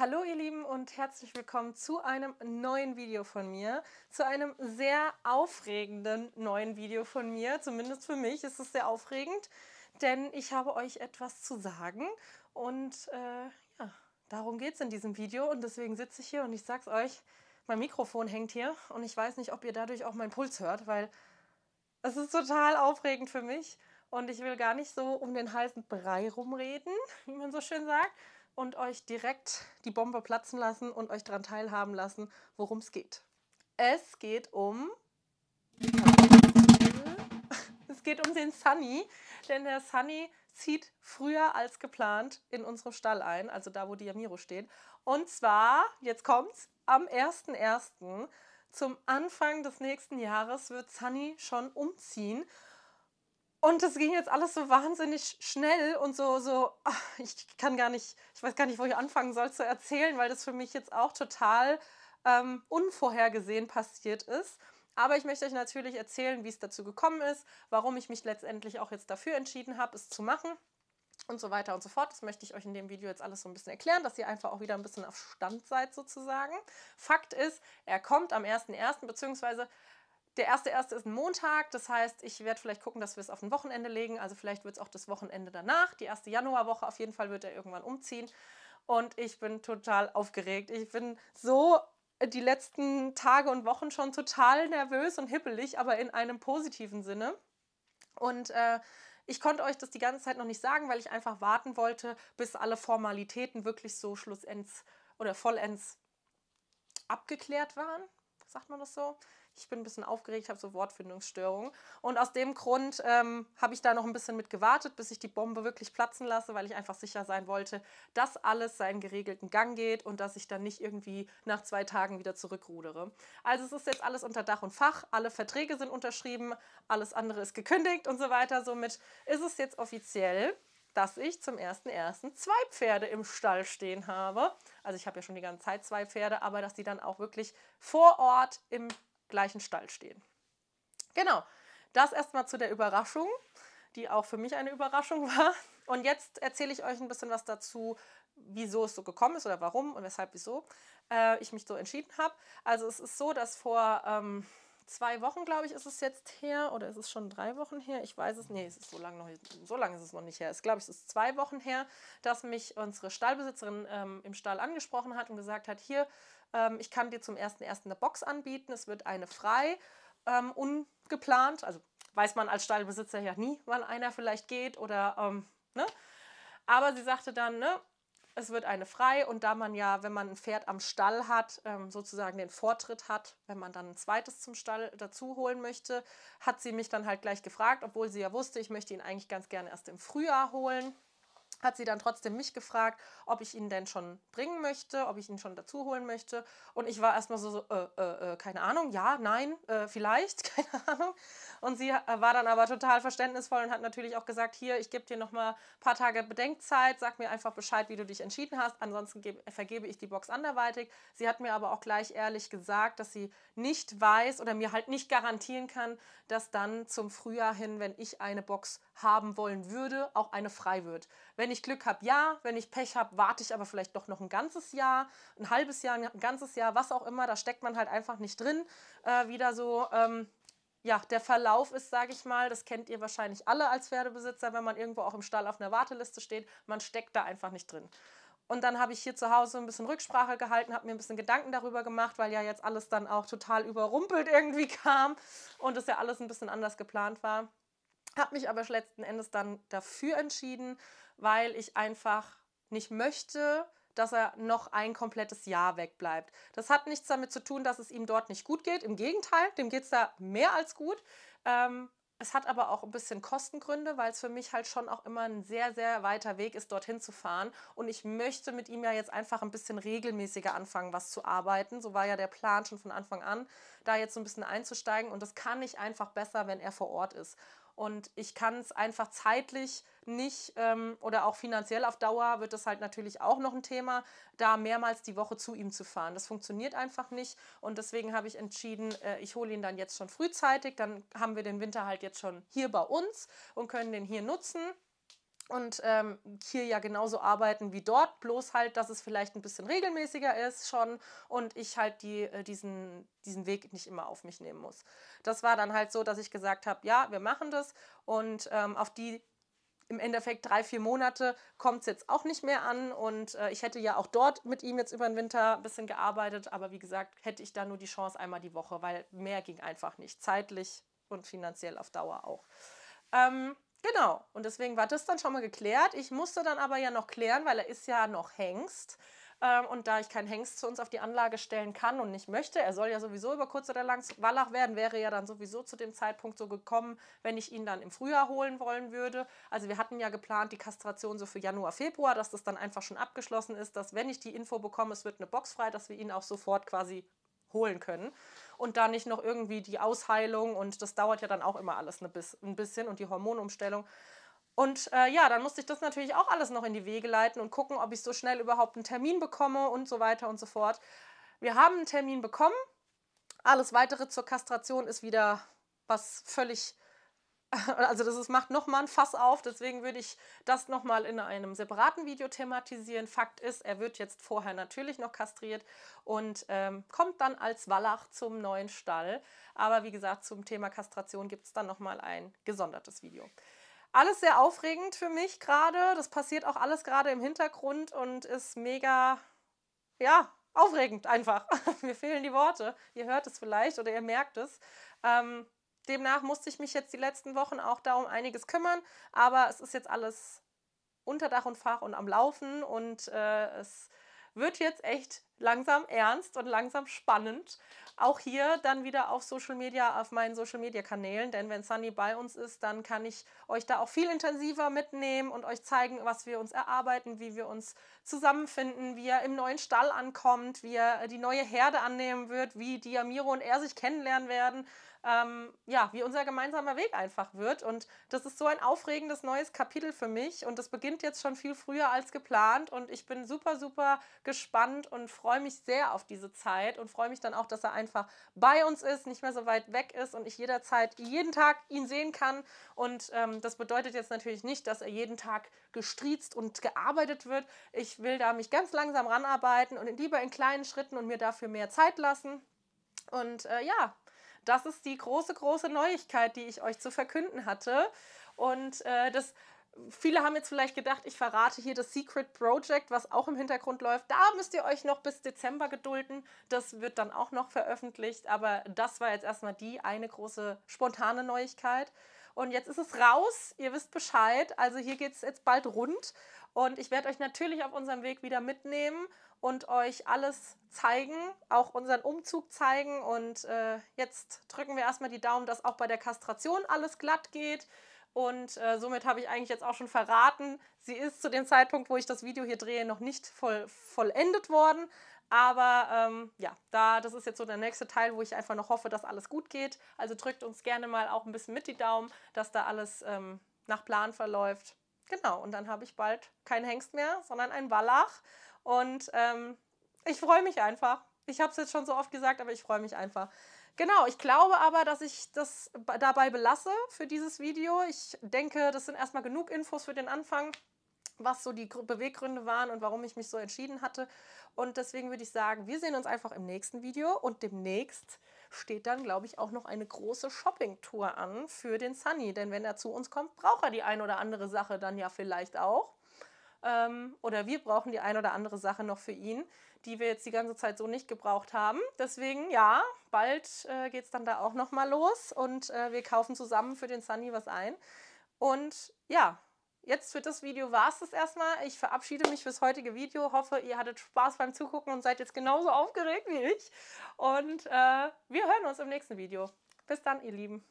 Hallo ihr Lieben und herzlich willkommen zu einem neuen Video von mir, zu einem sehr aufregenden neuen Video von mir, zumindest für mich ist es sehr aufregend, denn ich habe euch etwas zu sagen und äh, ja, darum geht es in diesem Video und deswegen sitze ich hier und ich sag's euch, mein Mikrofon hängt hier und ich weiß nicht, ob ihr dadurch auch meinen Puls hört, weil es ist total aufregend für mich und ich will gar nicht so um den heißen Brei rumreden, wie man so schön sagt, und euch direkt die Bombe platzen lassen und euch daran teilhaben lassen, worum es geht. Es geht um. Es geht um den Sunny, denn der Sunny zieht früher als geplant in unserem Stall ein, also da, wo die Diamiro steht. Und zwar, jetzt kommt's, am 1.1. zum Anfang des nächsten Jahres wird Sunny schon umziehen und es ging jetzt alles so wahnsinnig schnell und so, so, ach, ich kann gar nicht, ich weiß gar nicht, wo ich anfangen soll zu erzählen, weil das für mich jetzt auch total ähm, unvorhergesehen passiert ist. Aber ich möchte euch natürlich erzählen, wie es dazu gekommen ist, warum ich mich letztendlich auch jetzt dafür entschieden habe, es zu machen und so weiter und so fort. Das möchte ich euch in dem Video jetzt alles so ein bisschen erklären, dass ihr einfach auch wieder ein bisschen auf Stand seid sozusagen. Fakt ist, er kommt am 1.1. beziehungsweise der erste erste ist ein Montag, das heißt, ich werde vielleicht gucken, dass wir es auf ein Wochenende legen. Also vielleicht wird es auch das Wochenende danach. Die erste Januarwoche auf jeden Fall wird er irgendwann umziehen. Und ich bin total aufgeregt. Ich bin so die letzten Tage und Wochen schon total nervös und hippelig, aber in einem positiven Sinne. Und äh, ich konnte euch das die ganze Zeit noch nicht sagen, weil ich einfach warten wollte, bis alle Formalitäten wirklich so schlussends oder vollends abgeklärt waren. Sagt man das so? ich bin ein bisschen aufgeregt, habe so Wortfindungsstörungen. Und aus dem Grund ähm, habe ich da noch ein bisschen mit gewartet, bis ich die Bombe wirklich platzen lasse, weil ich einfach sicher sein wollte, dass alles seinen geregelten Gang geht und dass ich dann nicht irgendwie nach zwei Tagen wieder zurückrudere. Also es ist jetzt alles unter Dach und Fach, alle Verträge sind unterschrieben, alles andere ist gekündigt und so weiter. Somit ist es jetzt offiziell dass ich zum ersten zwei Pferde im Stall stehen habe. Also ich habe ja schon die ganze Zeit zwei Pferde, aber dass die dann auch wirklich vor Ort im gleichen Stall stehen. Genau, das erstmal zu der Überraschung, die auch für mich eine Überraschung war. Und jetzt erzähle ich euch ein bisschen was dazu, wieso es so gekommen ist oder warum und weshalb wieso äh, ich mich so entschieden habe. Also es ist so, dass vor ähm, zwei Wochen, glaube ich, ist es jetzt her oder ist es schon drei Wochen her? Ich weiß es. Nee, es ist so lange noch, so lange ist es noch nicht her. Es glaube ich, es ist zwei Wochen her, dass mich unsere Stallbesitzerin ähm, im Stall angesprochen hat und gesagt hat, hier ähm, ich kann dir zum 1.1. eine Box anbieten, es wird eine frei, ähm, ungeplant. Also weiß man als Stallbesitzer ja nie, wann einer vielleicht geht oder, ähm, ne? Aber sie sagte dann, ne, es wird eine frei und da man ja, wenn man ein Pferd am Stall hat, ähm, sozusagen den Vortritt hat, wenn man dann ein zweites zum Stall dazu holen möchte, hat sie mich dann halt gleich gefragt, obwohl sie ja wusste, ich möchte ihn eigentlich ganz gerne erst im Frühjahr holen hat sie dann trotzdem mich gefragt, ob ich ihn denn schon bringen möchte, ob ich ihn schon dazu holen möchte. Und ich war erstmal so, so äh, äh, äh, keine Ahnung, ja, nein, äh, vielleicht, keine Ahnung. Und sie äh, war dann aber total verständnisvoll und hat natürlich auch gesagt, hier, ich gebe dir nochmal ein paar Tage Bedenkzeit, sag mir einfach Bescheid, wie du dich entschieden hast, ansonsten gebe, vergebe ich die Box anderweitig. Sie hat mir aber auch gleich ehrlich gesagt, dass sie nicht weiß oder mir halt nicht garantieren kann, dass dann zum Frühjahr hin, wenn ich eine Box haben wollen würde, auch eine frei wird. Wenn ich Glück habe, ja. Wenn ich Pech habe, warte ich aber vielleicht doch noch ein ganzes Jahr, ein halbes Jahr, ein ganzes Jahr, was auch immer. Da steckt man halt einfach nicht drin. Äh, wieder so. Ähm, ja, der Verlauf ist, sage ich mal, das kennt ihr wahrscheinlich alle als Pferdebesitzer, wenn man irgendwo auch im Stall auf einer Warteliste steht, man steckt da einfach nicht drin. Und dann habe ich hier zu Hause ein bisschen Rücksprache gehalten, habe mir ein bisschen Gedanken darüber gemacht, weil ja jetzt alles dann auch total überrumpelt irgendwie kam und es ja alles ein bisschen anders geplant war. Habe mich aber letzten Endes dann dafür entschieden, weil ich einfach nicht möchte, dass er noch ein komplettes Jahr wegbleibt. Das hat nichts damit zu tun, dass es ihm dort nicht gut geht. Im Gegenteil, dem geht es da mehr als gut. Ähm, es hat aber auch ein bisschen Kostengründe, weil es für mich halt schon auch immer ein sehr, sehr weiter Weg ist, dorthin zu fahren. Und ich möchte mit ihm ja jetzt einfach ein bisschen regelmäßiger anfangen, was zu arbeiten. So war ja der Plan schon von Anfang an, da jetzt so ein bisschen einzusteigen. Und das kann ich einfach besser, wenn er vor Ort ist. Und ich kann es einfach zeitlich nicht ähm, oder auch finanziell auf Dauer wird es halt natürlich auch noch ein Thema, da mehrmals die Woche zu ihm zu fahren. Das funktioniert einfach nicht. Und deswegen habe ich entschieden, äh, ich hole ihn dann jetzt schon frühzeitig. Dann haben wir den Winter halt jetzt schon hier bei uns und können den hier nutzen und ähm, hier ja genauso arbeiten wie dort, bloß halt, dass es vielleicht ein bisschen regelmäßiger ist schon und ich halt die, äh, diesen, diesen Weg nicht immer auf mich nehmen muss. Das war dann halt so, dass ich gesagt habe, ja, wir machen das und ähm, auf die im Endeffekt drei, vier Monate kommt es jetzt auch nicht mehr an und äh, ich hätte ja auch dort mit ihm jetzt über den Winter ein bisschen gearbeitet, aber wie gesagt, hätte ich da nur die Chance einmal die Woche, weil mehr ging einfach nicht, zeitlich und finanziell auf Dauer auch. Ähm, Genau, und deswegen war das dann schon mal geklärt. Ich musste dann aber ja noch klären, weil er ist ja noch Hengst. Ähm, und da ich keinen Hengst zu uns auf die Anlage stellen kann und nicht möchte, er soll ja sowieso über kurz oder lang Wallach werden, wäre ja dann sowieso zu dem Zeitpunkt so gekommen, wenn ich ihn dann im Frühjahr holen wollen würde. Also wir hatten ja geplant, die Kastration so für Januar, Februar, dass das dann einfach schon abgeschlossen ist, dass wenn ich die Info bekomme, es wird eine Box frei, dass wir ihn auch sofort quasi holen können und da nicht noch irgendwie die Ausheilung und das dauert ja dann auch immer alles ne, ein bisschen und die Hormonumstellung. Und äh, ja, dann musste ich das natürlich auch alles noch in die Wege leiten und gucken, ob ich so schnell überhaupt einen Termin bekomme und so weiter und so fort. Wir haben einen Termin bekommen. Alles weitere zur Kastration ist wieder was völlig Also das ist, macht nochmal ein Fass auf, deswegen würde ich das nochmal in einem separaten Video thematisieren. Fakt ist, er wird jetzt vorher natürlich noch kastriert und ähm, kommt dann als Wallach zum neuen Stall. Aber wie gesagt, zum Thema Kastration gibt es dann nochmal ein gesondertes Video. Alles sehr aufregend für mich gerade. Das passiert auch alles gerade im Hintergrund und ist mega, ja, aufregend einfach. Mir fehlen die Worte. Ihr hört es vielleicht oder ihr merkt es. Ähm, Demnach musste ich mich jetzt die letzten Wochen auch darum einiges kümmern, aber es ist jetzt alles unter Dach und Fach und am Laufen und äh, es wird jetzt echt langsam ernst und langsam spannend. Auch hier dann wieder auf Social Media, auf meinen Social Media Kanälen, denn wenn Sunny bei uns ist, dann kann ich euch da auch viel intensiver mitnehmen und euch zeigen, was wir uns erarbeiten, wie wir uns zusammenfinden, wie er im neuen Stall ankommt, wie er die neue Herde annehmen wird, wie Diamiro und er sich kennenlernen werden, ähm, ja, wie unser gemeinsamer Weg einfach wird. Und das ist so ein aufregendes neues Kapitel für mich und das beginnt jetzt schon viel früher als geplant und ich bin super, super gespannt und freue mich sehr auf diese Zeit und freue mich dann auch, dass er einfach bei uns ist, nicht mehr so weit weg ist und ich jederzeit, jeden Tag ihn sehen kann. Und ähm, das bedeutet jetzt natürlich nicht, dass er jeden Tag gestriezt und gearbeitet wird. Ich will da mich ganz langsam ranarbeiten und lieber in kleinen Schritten und mir dafür mehr Zeit lassen. Und äh, ja, das ist die große, große Neuigkeit, die ich euch zu verkünden hatte. Und äh, das Viele haben jetzt vielleicht gedacht, ich verrate hier das Secret Project, was auch im Hintergrund läuft. Da müsst ihr euch noch bis Dezember gedulden. Das wird dann auch noch veröffentlicht. Aber das war jetzt erstmal die eine große spontane Neuigkeit. Und jetzt ist es raus. Ihr wisst Bescheid. Also hier geht es jetzt bald rund. Und ich werde euch natürlich auf unserem Weg wieder mitnehmen und euch alles zeigen, auch unseren Umzug zeigen. Und äh, jetzt drücken wir erstmal die Daumen, dass auch bei der Kastration alles glatt geht. Und äh, somit habe ich eigentlich jetzt auch schon verraten, sie ist zu dem Zeitpunkt, wo ich das Video hier drehe, noch nicht voll, vollendet worden. Aber ähm, ja, da, das ist jetzt so der nächste Teil, wo ich einfach noch hoffe, dass alles gut geht. Also drückt uns gerne mal auch ein bisschen mit die Daumen, dass da alles ähm, nach Plan verläuft. Genau, und dann habe ich bald keinen Hengst mehr, sondern einen Wallach. Und ähm, ich freue mich einfach. Ich habe es jetzt schon so oft gesagt, aber ich freue mich einfach. Genau, ich glaube aber, dass ich das dabei belasse für dieses Video. Ich denke, das sind erstmal genug Infos für den Anfang, was so die Beweggründe waren und warum ich mich so entschieden hatte. Und deswegen würde ich sagen, wir sehen uns einfach im nächsten Video und demnächst steht dann, glaube ich, auch noch eine große Shopping-Tour an für den Sunny. Denn wenn er zu uns kommt, braucht er die ein oder andere Sache dann ja vielleicht auch. Ähm, oder wir brauchen die ein oder andere Sache noch für ihn, die wir jetzt die ganze Zeit so nicht gebraucht haben. Deswegen, ja, bald äh, geht es dann da auch nochmal los und äh, wir kaufen zusammen für den Sunny was ein. Und ja, jetzt für das Video war es das erstmal. Ich verabschiede mich fürs heutige Video. Hoffe, ihr hattet Spaß beim Zugucken und seid jetzt genauso aufgeregt wie ich. Und äh, wir hören uns im nächsten Video. Bis dann, ihr Lieben.